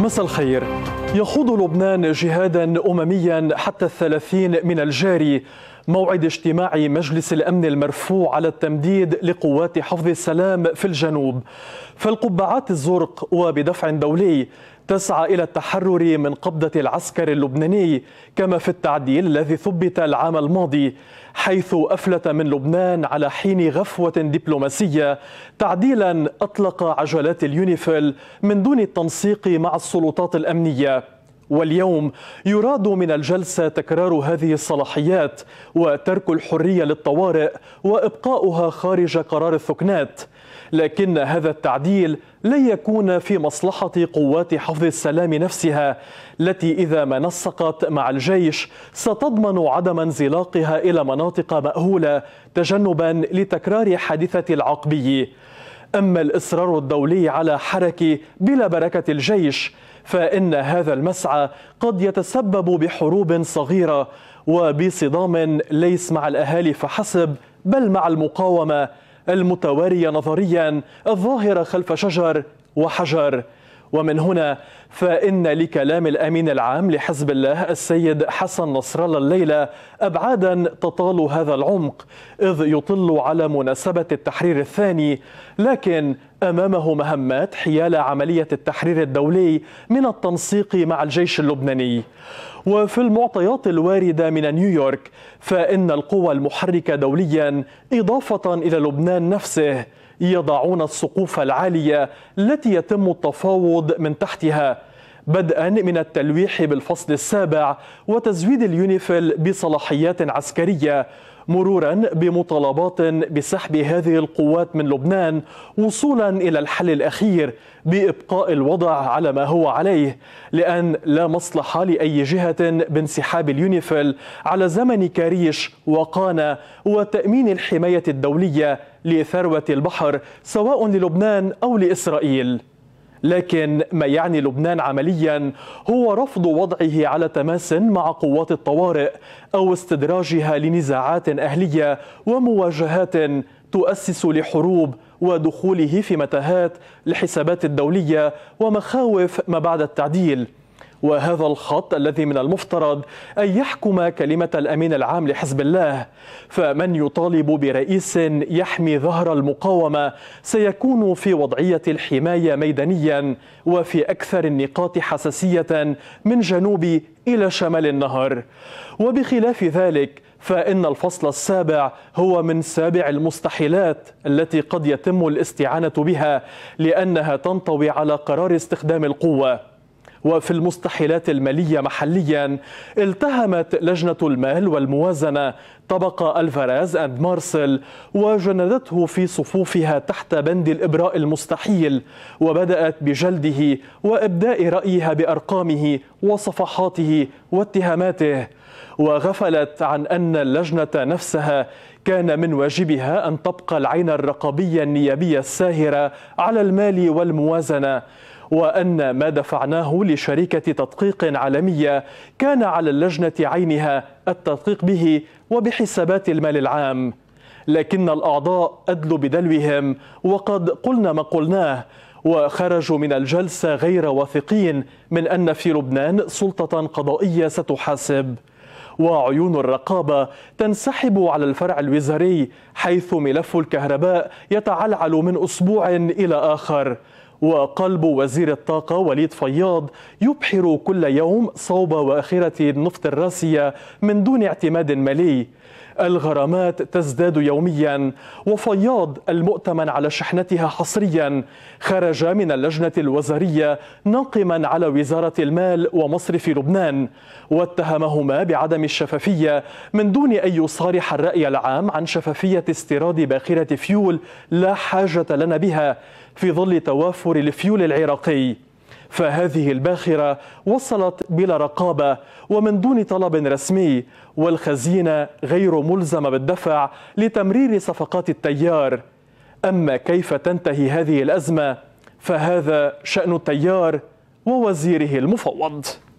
مساء الخير يخوض لبنان جهادا أمميا حتى الثلاثين من الجاري موعد اجتماع مجلس الأمن المرفوع على التمديد لقوات حفظ السلام في الجنوب فالقبعات الزرق وبدفع دولي تسعى إلى التحرر من قبضة العسكر اللبناني كما في التعديل الذي ثبت العام الماضي حيث أفلت من لبنان على حين غفوة دبلوماسية تعديلا أطلق عجلات اليونيفيل من دون التنسيق مع السلطات الأمنية واليوم يراد من الجلسة تكرار هذه الصلاحيات وترك الحرية للطوارئ وإبقاؤها خارج قرار الثكنات لكن هذا التعديل لن يكون في مصلحة قوات حفظ السلام نفسها التي إذا ما نسقت مع الجيش ستضمن عدم انزلاقها إلى مناطق مأهولة تجنبا لتكرار حادثة العقبي أما الإصرار الدولي على حركة بلا بركة الجيش فإن هذا المسعى قد يتسبب بحروب صغيرة وبصدام ليس مع الأهالي فحسب بل مع المقاومة المتوارية نظريا الظاهرة خلف شجر وحجر ومن هنا فإن لكلام الأمين العام لحزب الله السيد حسن نصر الله الليلة أبعادا تطال هذا العمق إذ يطل على مناسبة التحرير الثاني لكن أمامه مهمات حيال عملية التحرير الدولي من التنسيق مع الجيش اللبناني وفي المعطيات الواردة من نيويورك فإن القوى المحركة دوليا إضافة إلى لبنان نفسه يضعون السقوف العالية التي يتم التفاوض من تحتها بدءا من التلويح بالفصل السابع وتزويد اليونيفيل بصلاحيات عسكريه مرورا بمطالبات بسحب هذه القوات من لبنان وصولا الى الحل الاخير بابقاء الوضع على ما هو عليه لان لا مصلحه لاي جهه بانسحاب اليونيفيل على زمن كاريش وقانا وتامين الحمايه الدوليه لثروه البحر سواء للبنان او لاسرائيل لكن ما يعني لبنان عمليا هو رفض وضعه على تماس مع قوات الطوارئ او استدراجها لنزاعات اهليه ومواجهات تؤسس لحروب ودخوله في متاهات الحسابات الدوليه ومخاوف ما بعد التعديل وهذا الخط الذي من المفترض أن يحكم كلمة الأمين العام لحزب الله فمن يطالب برئيس يحمي ظهر المقاومة سيكون في وضعية الحماية ميدانيا وفي أكثر النقاط حساسية من جنوب إلى شمال النهر وبخلاف ذلك فإن الفصل السابع هو من سابع المستحيلات التي قد يتم الاستعانة بها لأنها تنطوي على قرار استخدام القوة وفي المستحيلات المالية محليا التهمت لجنة المال والموازنة طبق الفراز أند مارسل وجندته في صفوفها تحت بند الإبراء المستحيل وبدأت بجلده وإبداء رأيها بأرقامه وصفحاته واتهاماته وغفلت عن أن اللجنة نفسها كان من واجبها أن تبقى العين الرقابية النيابية الساهرة على المال والموازنة وأن ما دفعناه لشركة تدقيق عالمية كان على اللجنة عينها التدقيق به وبحسابات المال العام لكن الأعضاء أدلوا بدلوهم وقد قلنا ما قلناه وخرجوا من الجلسة غير واثقين من أن في لبنان سلطة قضائية ستحاسب وعيون الرقابة تنسحب على الفرع الوزاري حيث ملف الكهرباء يتعلعل من أسبوع إلى آخر وقلب وزير الطاقة وليد فياض يبحر كل يوم صوب وآخرة النفط الراسية من دون اعتماد مالي الغرامات تزداد يوميا وفياض المؤتمن على شحنتها حصريا خرج من اللجنة الوزارية ناقما على وزارة المال ومصرف لبنان واتهمهما بعدم الشفافية من دون أن يصارح الرأي العام عن شفافية استيراد باخرة فيول لا حاجة لنا بها في ظل توافر الفيول العراقي فهذه الباخرة وصلت بلا رقابة ومن دون طلب رسمي والخزينة غير ملزمة بالدفع لتمرير صفقات التيار أما كيف تنتهي هذه الأزمة فهذا شأن التيار ووزيره المفوض